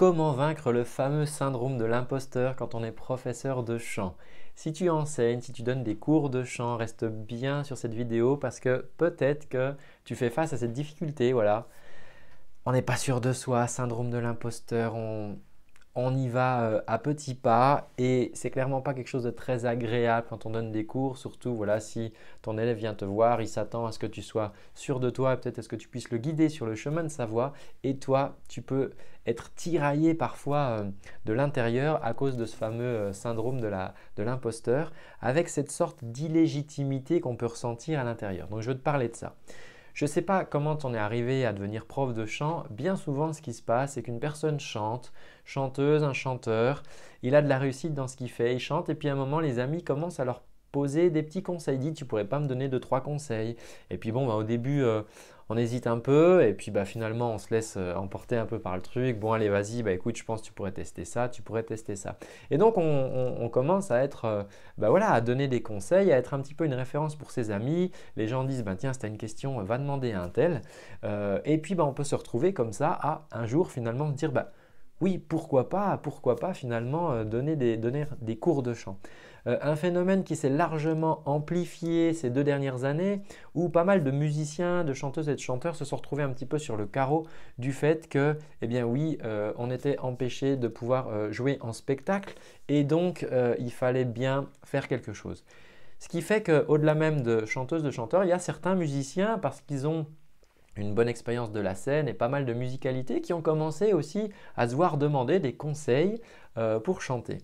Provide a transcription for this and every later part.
Comment vaincre le fameux syndrome de l'imposteur quand on est professeur de chant Si tu enseignes, si tu donnes des cours de chant, reste bien sur cette vidéo parce que peut-être que tu fais face à cette difficulté, voilà. On n'est pas sûr de soi, syndrome de l'imposteur, on, on y va euh, à petits pas et c'est clairement pas quelque chose de très agréable quand on donne des cours, surtout voilà si ton élève vient te voir, il s'attend à ce que tu sois sûr de toi, peut-être à ce que tu puisses le guider sur le chemin de sa voie et toi tu peux être tiraillé parfois euh, de l'intérieur à cause de ce fameux euh, syndrome de l'imposteur avec cette sorte d'illégitimité qu'on peut ressentir à l'intérieur. Donc je veux te parler de ça. Je ne sais pas comment on est arrivé à devenir prof de chant. Bien souvent, ce qui se passe, c'est qu'une personne chante, chanteuse, un chanteur, il a de la réussite dans ce qu'il fait, il chante, et puis à un moment, les amis commencent à leur poser des petits conseils. Dit, tu pourrais pas me donner deux, trois conseils. Et puis bon, bah, au début, euh, on hésite un peu et puis bah, finalement on se laisse euh, emporter un peu par le truc. Bon allez vas-y, bah écoute je pense que tu pourrais tester ça, tu pourrais tester ça. Et donc on, commence à être, euh, bah voilà, à donner des conseils, à être un petit peu une référence pour ses amis. Les gens disent bah tiens si une question, va demander à un tel. Euh, et puis bah, on peut se retrouver comme ça à un jour finalement dire bah oui pourquoi pas, pourquoi pas finalement donner des cours de chant. Euh, un phénomène qui s'est largement amplifié ces deux dernières années, où pas mal de musiciens, de chanteuses et de chanteurs se sont retrouvés un petit peu sur le carreau du fait que, eh bien oui, euh, on était empêché de pouvoir euh, jouer en spectacle, et donc il fallait bien faire quelque chose. Ce qui fait qu'au-delà même de chanteuses, de chanteurs, il y a certains musiciens, parce qu'ils ont une bonne expérience de la scène et pas mal de musicalité, qui ont commencé aussi à se voir demander des conseils pour chanter.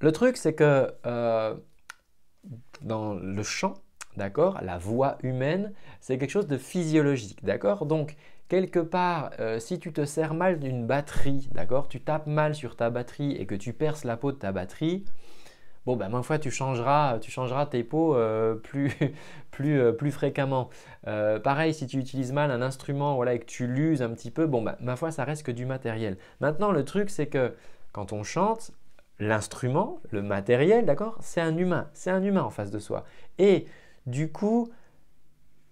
Le truc, c'est que euh, dans le chant, d'accord, la voix humaine, c'est quelque chose de physiologique, d'accord Donc, quelque part, euh, si tu te sers mal d'une batterie, d'accord, tu tapes mal sur ta batterie et que tu perces la peau de ta batterie, bon ben ma foi tu changeras, tu changeras tes peaux euh, plus, plus, plus, fréquemment. pareil si tu utilises mal un instrument voilà, et que tu l'uses un petit peu, bon ben ma foi ça reste que du matériel. Maintenant le truc c'est que quand on chante, l'instrument, le matériel, d'accord C'est un humain, c'est un humain en face de soi. Et du coup,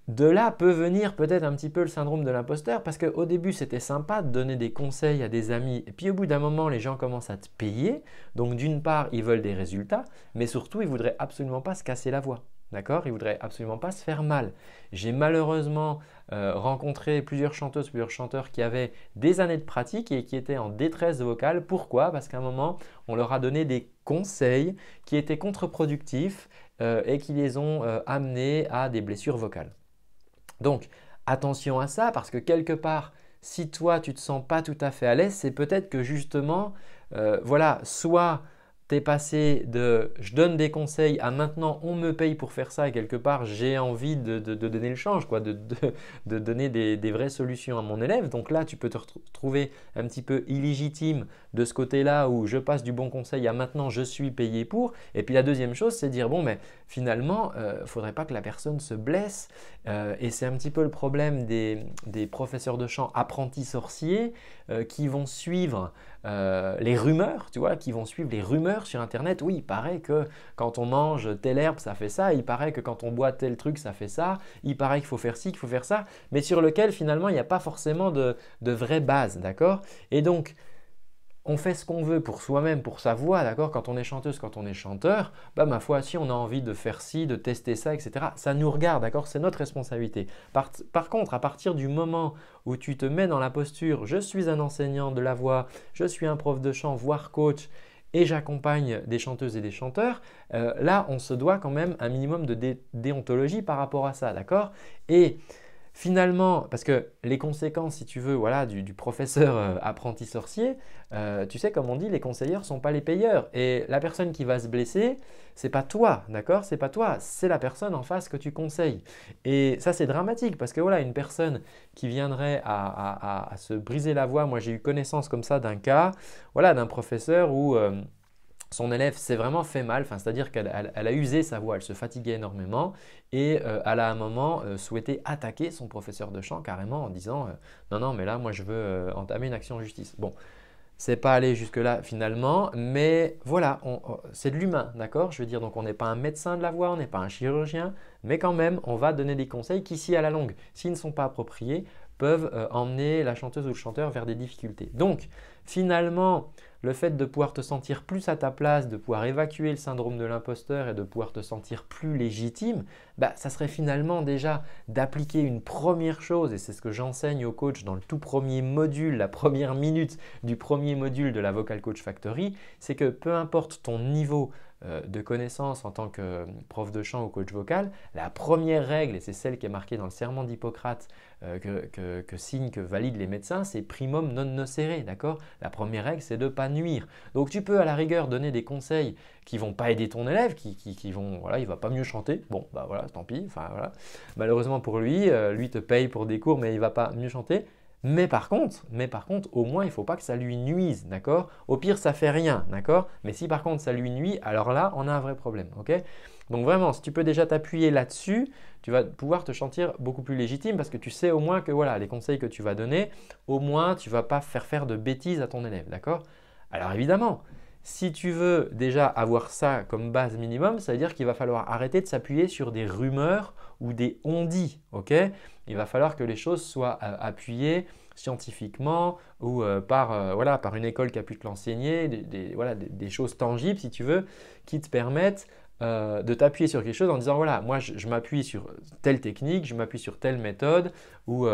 de là peut venir peut-être un petit peu le syndrome de l'imposteur, parce qu'au début c'était sympa de donner des conseils à des amis, et puis au bout d'un moment les gens commencent à te payer, donc d'une part ils veulent des résultats, mais surtout ils voudraient absolument pas se casser la voix, d'accord Ils voudraient absolument pas se faire mal. J'ai malheureusement euh, rencontrer rencontré plusieurs chanteuses, plusieurs chanteurs qui avaient des années de pratique et qui étaient en détresse vocale. Pourquoi Parce qu'à un moment, on leur a donné des conseils qui étaient contre-productifs euh, et qui les ont euh, amenés à des blessures vocales. Donc, attention à ça parce que quelque part, si toi, tu ne te sens pas tout à fait à l'aise, c'est peut-être que justement, voilà, soit t'es passé de je donne des conseils à maintenant on me paye pour faire ça et quelque part j'ai envie de, donner le change, quoi, de, donner des, vraies solutions à mon élève. Donc là, tu peux te retrouver un petit peu illégitime de ce côté-là où je passe du bon conseil à maintenant je suis payé pour. Et puis la deuxième chose, c'est dire bon, mais finalement, il euh, ne faudrait pas que la personne se blesse. Euh, et c'est un petit peu le problème des, professeurs de chant apprentis sorciers euh, qui vont suivre euh, les rumeurs, tu vois, qui vont suivre les rumeurs sur Internet. Oui, il paraît que quand on mange telle herbe, ça fait ça. Il paraît que quand on boit tel truc, ça fait ça. Il paraît qu'il faut faire ci, qu'il faut faire ça. Mais sur lequel, finalement, il n'y a pas forcément de, de vraie base, d'accord Et donc, on fait ce qu'on veut pour soi-même, pour sa voix, d'accord Quand on est chanteuse, quand on est chanteur, bah ma foi, si on a envie de faire ci, de tester ça, etc., ça nous regarde, d'accord C'est notre responsabilité. Par, contre, à partir du moment où tu te mets dans la posture, je suis un enseignant de la voix, je suis un prof de chant, voire coach, et j'accompagne des chanteuses et des chanteurs, euh, là, on se doit quand même un minimum de déontologie par rapport à ça, d'accord Et finalement, parce que les conséquences, si tu veux, voilà, du, professeur euh, apprenti sorcier, euh, tu sais, comme on dit, les conseilleurs ne sont pas les payeurs. Et la personne qui va se blesser, c'est pas toi, d'accord C'est pas toi, c'est la personne en face que tu conseilles. Et ça, c'est dramatique, parce que voilà, une personne qui viendrait à, se briser la voix, moi j'ai eu connaissance comme ça d'un cas, voilà, d'un professeur où... Euh, son élève s'est vraiment fait mal, c'est-à-dire qu'elle a usé sa voix, elle se fatiguait énormément et euh, elle a à un moment euh, souhaité attaquer son professeur de chant carrément en disant euh, non non mais là moi je veux entamer une action en justice. Bon, c'est pas allé jusque-là finalement, mais voilà, c'est de l'humain, d'accord Je veux dire, donc on n'est pas un médecin de la voix, on n'est pas un chirurgien, mais quand même, on va donner des conseils qui, si à la longue, s'ils ne sont pas appropriés, peuvent emmener la chanteuse ou le chanteur vers des difficultés. Donc, finalement, le fait de pouvoir te sentir plus à ta place, de pouvoir évacuer le syndrome de l'imposteur et de pouvoir te sentir plus légitime, bah, ça serait finalement déjà d'appliquer une première chose, et c'est ce que j'enseigne au coach dans le tout premier module, la première minute du premier module de la Vocal Coach Factory, c'est que peu importe ton niveau euh, de connaissances en tant que euh, prof de chant ou coach vocal, la première règle, et c'est celle qui est marquée dans le serment d'Hippocrate euh, que, que, que que valident les médecins, c'est primum non nocere, d'accord La première règle, c'est de ne pas nuire. Donc tu peux à la rigueur donner des conseils qui vont pas aider ton élève, qui, qui, vont, voilà, il va pas mieux chanter, bon, bah voilà, tant pis, voilà. Malheureusement pour lui, lui te paye pour des cours, mais il va pas mieux chanter, mais par contre, mais par contre, au moins, il ne faut pas que ça lui nuise, d'accord Au pire, ça fait rien, d'accord Mais si par contre ça lui nuit, alors là, on a un vrai problème, ok Donc vraiment, si tu peux déjà t'appuyer là-dessus, tu vas pouvoir te sentir beaucoup plus légitime parce que tu sais au moins que voilà, les conseils que tu vas donner, au moins, tu ne vas pas faire faire de bêtises à ton élève, d'accord Alors évidemment, si tu veux déjà avoir ça comme base minimum, ça veut dire qu'il va falloir arrêter de s'appuyer sur des rumeurs ou des on-dit. Il va falloir que les choses soient euh, appuyées scientifiquement ou euh, euh, par, une école qui a pu te l'enseigner, des, choses tangibles, si tu veux, qui te permettent de t'appuyer sur quelque chose en disant, voilà, moi je, je m'appuie sur telle technique, je m'appuie sur telle méthode ou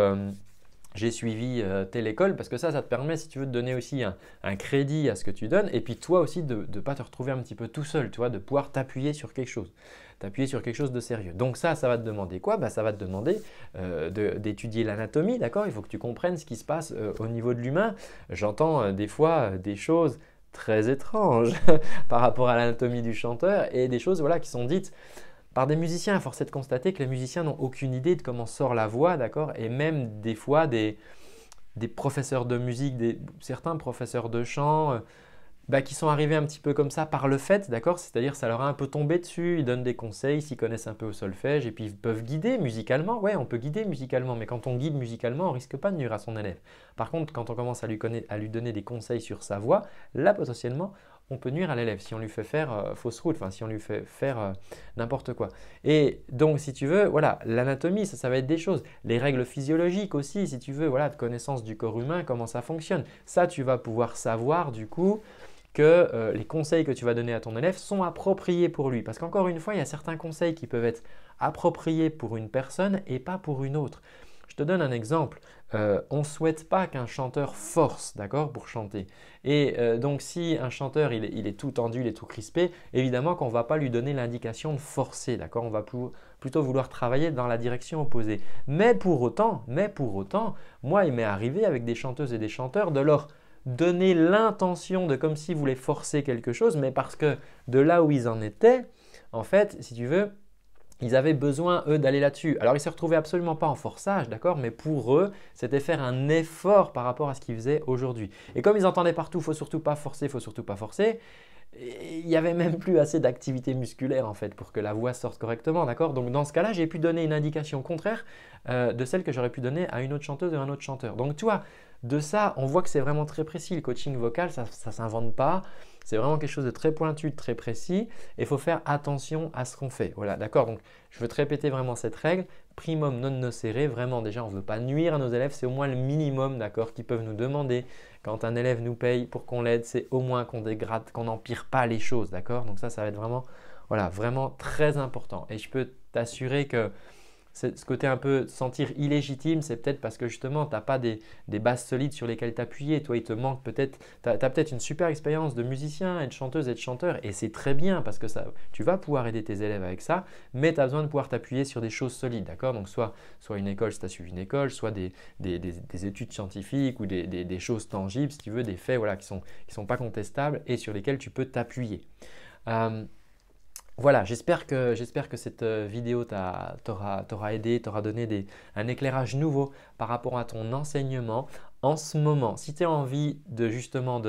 j'ai suivi euh, telle école, parce que ça, ça te permet, si tu veux, de donner aussi un, crédit à ce que tu donnes, et puis toi aussi de ne pas te retrouver un petit peu tout seul, de pouvoir t'appuyer sur quelque chose, t'appuyer sur quelque chose de sérieux. Donc ça, ça va te demander quoi bah, Ça va te demander euh, d'étudier l'anatomie, d'accord Il faut que tu comprennes ce qui se passe euh, au niveau de l'humain. J'entends des fois des choses très étranges par rapport à l'anatomie du chanteur, et des choses qui sont dites par des musiciens, à force est de constater que les musiciens n'ont aucune idée de comment sort la voix, d'accord Et même des fois, des, professeurs de musique, certains professeurs de chant, euh, bah, qui sont arrivés un petit peu comme ça par le fait, d'accord C'est-à-dire ça leur a un peu tombé dessus, ils donnent des conseils, s'y connaissent un peu au solfège, et puis ils peuvent guider musicalement. Ouais, on peut guider musicalement, mais quand on guide musicalement, on risque pas de nuire à son élève. Par contre, quand on commence à lui donner des conseils sur sa voix, là, potentiellement, on peut nuire à l'élève si on lui fait faire euh, fausse route, enfin si on lui fait faire euh, n'importe quoi. Et donc si tu veux, voilà, l'anatomie, ça, va être des choses, les règles physiologiques aussi, si tu veux, voilà, de connaissance du corps humain, comment ça fonctionne. Ça, tu vas pouvoir savoir du coup que euh, les conseils que tu vas donner à ton élève sont appropriés pour lui. Parce qu'encore une fois, il y a certains conseils qui peuvent être appropriés pour une personne et pas pour une autre. Je te donne un exemple. Euh, on ne souhaite pas qu'un chanteur force, d'accord, pour chanter. Et euh, donc si un chanteur, il, est tout tendu, il est tout crispé, évidemment qu'on ne va pas lui donner l'indication de forcer, d'accord On va plutôt vouloir travailler dans la direction opposée. Mais pour autant, mais pour autant, moi, il m'est arrivé avec des chanteuses et des chanteurs de leur donner l'intention de comme s'ils voulaient forcer quelque chose, mais parce que de là où ils en étaient, en fait, si tu veux, ils avaient besoin, eux, d'aller là-dessus. Alors, ils ne se retrouvaient absolument pas en forçage, d'accord Mais pour eux, c'était faire un effort par rapport à ce qu'ils faisaient aujourd'hui. Et comme ils entendaient partout, faut surtout pas forcer, faut surtout pas forcer, il n'y avait même plus assez d'activité musculaire, en fait, pour que la voix sorte correctement, d'accord Donc, dans ce cas-là, j'ai pu donner une indication contraire euh, de celle que j'aurais pu donner à une autre chanteuse ou à un autre chanteur. Donc, tu vois, de ça, on voit que c'est vraiment très précis. Le coaching vocal, ça ne s'invente pas. C'est vraiment quelque chose de très pointu, de très précis, et il faut faire attention à ce qu'on fait. Voilà, d'accord Donc, je veux te répéter vraiment cette règle. Primum non nocere, vraiment déjà, on ne veut pas nuire à nos élèves, c'est au moins le minimum, d'accord, qu'ils peuvent nous demander. Quand un élève nous paye pour qu'on l'aide, c'est au moins qu'on dégrade, qu'on n'empire pas les choses, d'accord Donc ça, ça va être vraiment, voilà, vraiment très important. Et je peux t'assurer que ce côté un peu sentir illégitime, c'est peut-être parce que justement, tu n'as pas des, bases solides sur lesquelles t'appuyer. Toi, il te manque peut-être, tu as, peut-être une super expérience de musicien et de chanteuse et de chanteur, et c'est très bien parce que ça, tu vas pouvoir aider tes élèves avec ça, mais tu as besoin de pouvoir t'appuyer sur des choses solides, d'accord Donc, soit, soit une école si tu as suivi une école, soit des, études scientifiques ou des, choses tangibles, si tu veux, des faits voilà, qui ne sont, qui sont pas contestables et sur lesquels tu peux t'appuyer. Euh, voilà, j'espère que, j'espère que cette euh, vidéo t'aura aidé, t'aura donné des, un éclairage nouveau par rapport à ton enseignement en ce moment. Si tu as envie de justement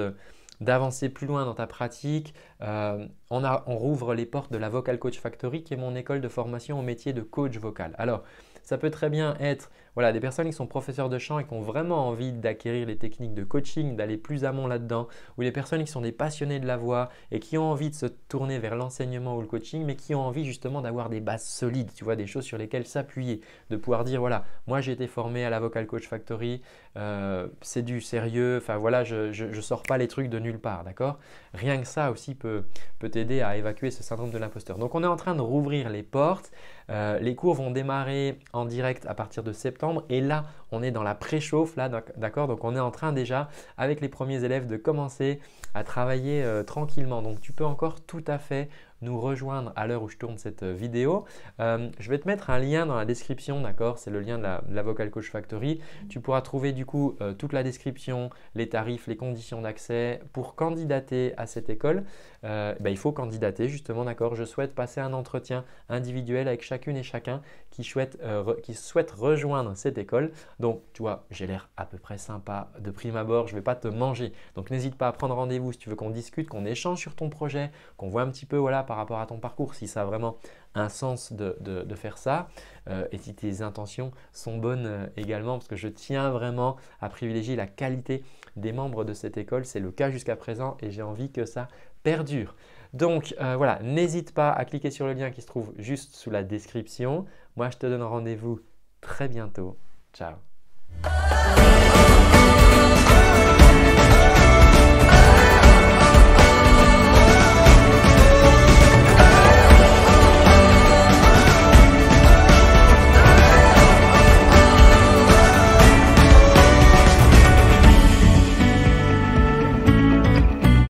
d'avancer plus loin dans ta pratique. Euh, on, on, rouvre les portes de la Vocal Coach Factory qui est mon école de formation au métier de coach vocal. Alors, ça peut très bien être voilà, des personnes qui sont professeurs de chant et qui ont vraiment envie d'acquérir les techniques de coaching, d'aller plus amont là-dedans, ou des personnes qui sont des passionnés de la voix et qui ont envie de se tourner vers l'enseignement ou le coaching, mais qui ont envie justement d'avoir des bases solides, tu vois, des choses sur lesquelles s'appuyer, de pouvoir dire voilà, moi j'ai été formé à la Vocal Coach Factory, euh, c'est du sérieux, enfin voilà, je, ne sors pas les trucs de nulle part, d'accord Rien que ça aussi peut t'aider à évacuer ce syndrome de l'imposteur. Donc on est en train de rouvrir les portes, euh, les cours vont démarrer en direct à partir de septembre et là, on est dans la préchauffe, là, d'accord Donc on est en train déjà, avec les premiers élèves, de commencer à travailler euh, tranquillement. Donc tu peux encore tout à fait nous rejoindre à l'heure où je tourne cette euh, vidéo. Euh, je vais te mettre un lien dans la description, d'accord C'est le lien de la, Vocal Coach Factory. Tu pourras trouver du coup toute la description, les tarifs, les conditions d'accès. Pour candidater à cette école, bah, il faut candidater justement, d'accord Je souhaite passer un entretien individuel avec chacune et chacun euh, qui, souhaitent, rejoindre cette école. Donc, tu vois, j'ai l'air à peu près sympa de prime abord, je ne vais pas te manger. Donc, n'hésite pas à prendre rendez-vous si tu veux qu'on discute, qu'on échange sur ton projet, qu'on voit un petit peu par rapport à ton parcours, si ça a vraiment un sens de, faire ça euh, et si tes intentions sont bonnes euh, également parce que je tiens vraiment à privilégier la qualité des membres de cette école. C'est le cas jusqu'à présent et j'ai envie que ça perdure. Donc voilà, n'hésite pas à cliquer sur le lien qui se trouve juste sous la description. Moi, je te donne rendez-vous très bientôt. Ciao